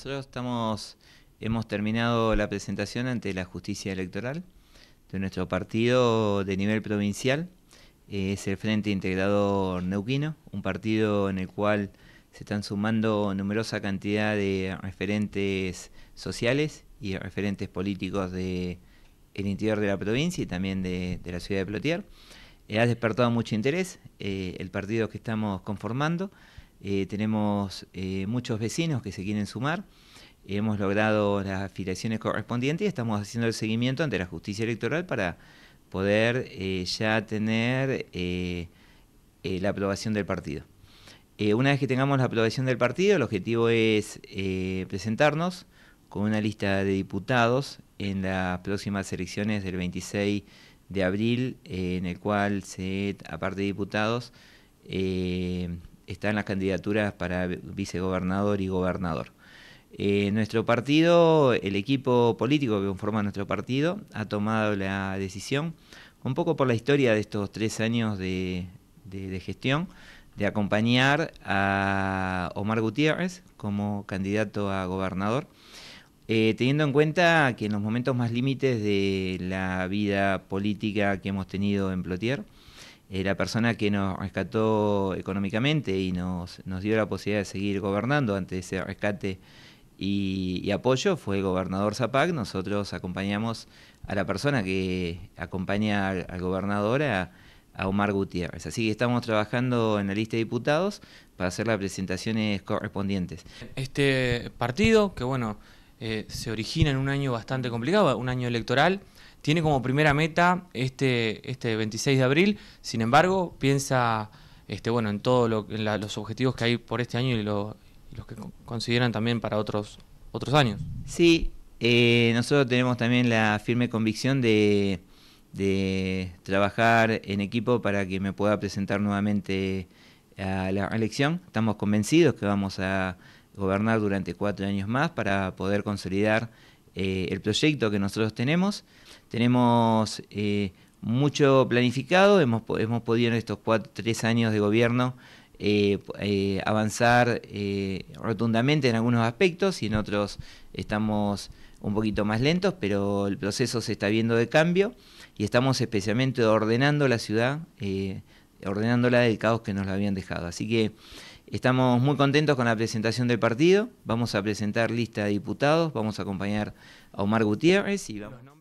Nosotros estamos, hemos terminado la presentación ante la justicia electoral de nuestro partido de nivel provincial. Eh, es el Frente Integrador Neuquino, un partido en el cual se están sumando numerosa cantidad de referentes sociales y referentes políticos del interior de la provincia y también de, la ciudad de Plotier. Eh, ha despertado mucho interés eh, el partido que estamos conformando. Eh, tenemos eh, muchos vecinos que se quieren sumar. Hemos logrado las afiliaciones correspondientes y estamos haciendo el seguimiento ante la justicia electoral para poder eh, ya tener la aprobación del partido. una vez que tengamos la aprobación del partido, el objetivo es presentarnos con una lista de diputados en las próximas elecciones del 26 de abril, en el cual se, aparte de diputados, están las candidaturas para vicegobernador y gobernador. Eh, nuestro partido, el equipo político que conforma nuestro partido, ha tomado la decisión, un poco por la historia de estos tres años de, gestión, de acompañar a Omar Gutiérrez como candidato a gobernador, eh, teniendo en cuenta que en los momentos más límites de la vida política que hemos tenido en Plotier, eh, la persona que nos rescató económicamente y nos, nos dio la posibilidad de seguir gobernando ante ese rescate y, apoyo fue el gobernador Zapac. Nosotros acompañamos a la persona que acompaña al, gobernador, a, Omar Gutiérrez. Así que estamos trabajando en la lista de diputados para hacer las presentaciones correspondientes. Este partido, que bueno, eh, se origina en un año bastante complicado, un año electoral, tiene como primera meta este, este 26 de abril, sin embargo, piensa este, bueno, en todos lo, los objetivos que hay por este año y, los que consideran también para otros, otros años. Sí, eh, nosotros tenemos también la firme convicción de, de trabajar en equipo para que me pueda presentar nuevamente a la elección. Estamos convencidos que vamos a gobernar durante cuatro años más para poder consolidar eh, el proyecto que nosotros tenemos. Tenemos eh, mucho planificado, hemos, podido en estos cuatro, tres años de gobierno eh, avanzar rotundamente en algunos aspectos y en otros estamos un poquito más lentos, pero el proceso se está viendo de cambio y estamos especialmente ordenando la ciudad, ordenándola del caos que nos la habían dejado. Así que Estamos muy contentos con la presentación del partido. Vamos a presentar lista de diputados, vamos a acompañar a Omar Gutiérrez y vamos.